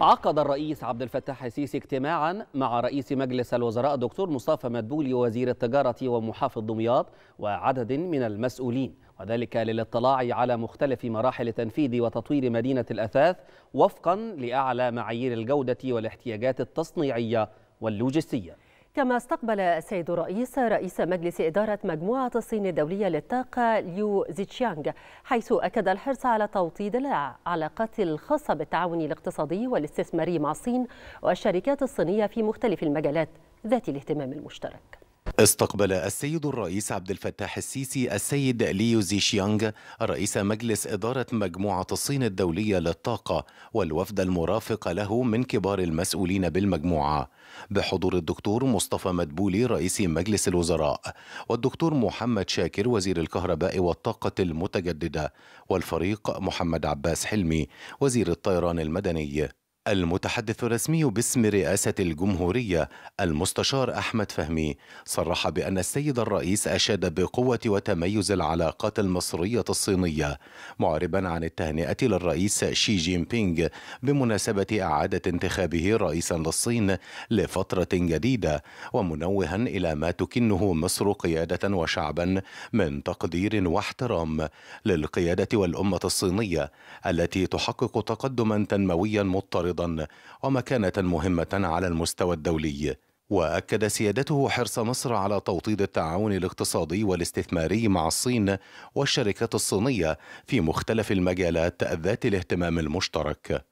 عقد الرئيس عبد الفتاح السيسي اجتماعا مع رئيس مجلس الوزراء الدكتور مصطفى مدبولي وزير التجارة ومحافظ دمياط وعدد من المسؤولين وذلك للاطلاع على مختلف مراحل تنفيذ وتطوير مدينة الأثاث وفقا لأعلى معايير الجودة والاحتياجات التصنيعية واللوجستية كما استقبل السيد الرئيس رئيس مجلس إدارة مجموعة الصين الدولية للطاقة ليو زيتشيانغ حيث أكد الحرص على توطيد العلاقات الخاصة بالتعاون الاقتصادي والاستثماري مع الصين والشركات الصينية في مختلف المجالات ذات الاهتمام المشترك استقبل السيد الرئيس عبد الفتاح السيسي السيد ليو زيشيانغ رئيس مجلس إدارة مجموعة الصين الدولية للطاقة والوفد المرافق له من كبار المسؤولين بالمجموعة بحضور الدكتور مصطفى مدبولي رئيس مجلس الوزراء والدكتور محمد شاكر وزير الكهرباء والطاقة المتجددة والفريق محمد عباس حلمي وزير الطيران المدني المتحدث الرسمي باسم رئاسة الجمهورية المستشار أحمد فهمي صرح بأن السيد الرئيس أشاد بقوة وتميز العلاقات المصرية الصينية معربا عن التهنئة للرئيس شي جين بينغ بمناسبة إعادة انتخابه رئيسا للصين لفترة جديدة ومنوها إلى ما تكنه مصر قيادة وشعبا من تقدير واحترام للقيادة والأمة الصينية التي تحقق تقدما تنمويا مضطردا أيضا ومكانة مهمة على المستوى الدولي واكد سيادته حرص مصر على توطيد التعاون الاقتصادي والاستثماري مع الصين والشركات الصينيه في مختلف المجالات ذات الاهتمام المشترك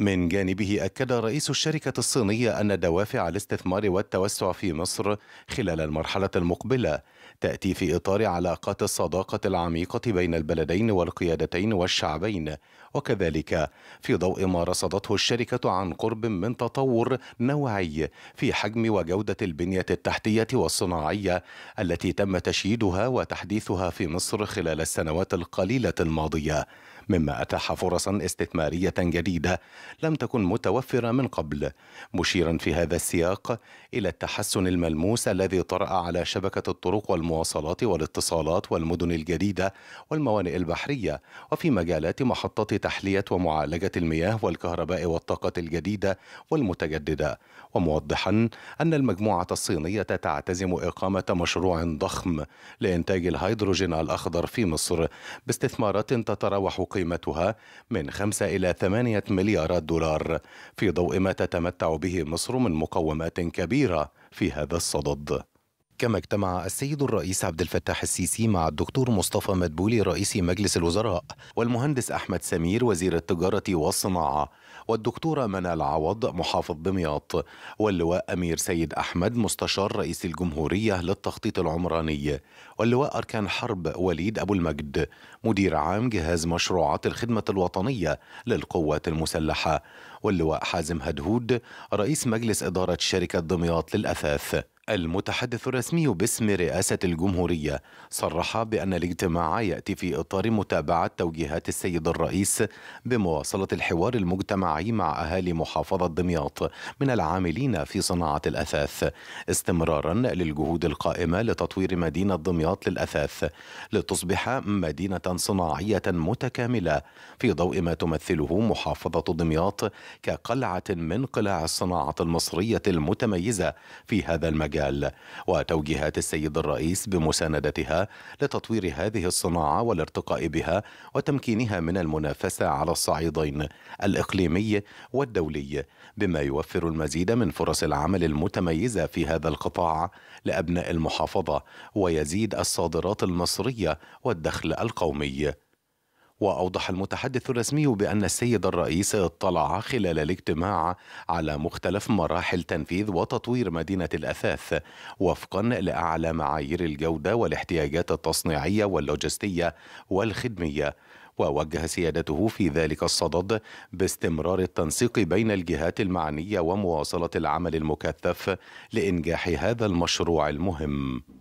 من جانبه أكد رئيس الشركة الصينية أن دوافع الاستثمار والتوسع في مصر خلال المرحلة المقبلة تأتي في إطار علاقات الصداقة العميقة بين البلدين والقيادتين والشعبين وكذلك في ضوء ما رصدته الشركة عن قرب من تطور نوعي في حجم وجودة البنية التحتية والصناعية التي تم تشييدها وتحديثها في مصر خلال السنوات القليلة الماضية مما أتاح فرصا استثمارية جديدة لم تكن متوفرة من قبل مشيرا في هذا السياق إلى التحسن الملموس الذي طرأ على شبكة الطرق والمواصلات والاتصالات والمدن الجديدة والموانئ البحرية وفي مجالات محطات تحلية ومعالجة المياه والكهرباء والطاقة الجديدة والمتجددة وموضحا أن المجموعة الصينية تعتزم إقامة مشروع ضخم لإنتاج الهيدروجين الأخضر في مصر باستثمارات تتراوح قيمتها من 5 إلى 8 مليارات دولار في ضوء ما تتمتع به مصر من مقومات كبيرة في هذا الصدد كما اجتمع السيد الرئيس عبد الفتاح السيسي مع الدكتور مصطفى مدبولي رئيس مجلس الوزراء والمهندس أحمد سمير وزير التجارة والصناعة والدكتورة منال عوض محافظ دمياط واللواء أمير سيد أحمد مستشار رئيس الجمهورية للتخطيط العمراني واللواء أركان حرب وليد أبو المجد مدير عام جهاز مشروعات الخدمة الوطنية للقوات المسلحة واللواء حازم هدهود رئيس مجلس إدارة شركة دمياط للأثاث المتحدث الرسمي باسم رئاسة الجمهورية صرح بأن الاجتماع يأتي في إطار متابعة توجيهات السيد الرئيس بمواصلة الحوار المجتمعي مع أهالي محافظة دمياط من العاملين في صناعة الأثاث استمرارا للجهود القائمة لتطوير مدينة دمياط للأثاث لتصبح مدينة صناعية متكاملة في ضوء ما تمثله محافظة دمياط كقلعة من قلاع الصناعة المصرية المتميزة في هذا المجال المجال وتوجيهات السيد الرئيس بمساندتها لتطوير هذه الصناعة والارتقاء بها وتمكينها من المنافسة على الصعيدين الإقليمي والدولي بما يوفر المزيد من فرص العمل المتميزة في هذا القطاع لأبناء المحافظة ويزيد الصادرات المصرية والدخل القومي وأوضح المتحدث الرسمي بأن السيد الرئيس اطلع خلال الاجتماع على مختلف مراحل تنفيذ وتطوير مدينة الأثاث وفقا لأعلى معايير الجودة والاحتياجات التصنيعية واللوجستية والخدمية ووجه سيادته في ذلك الصدد باستمرار التنسيق بين الجهات المعنيه ومواصله العمل المكثف لانجاح هذا المشروع المهم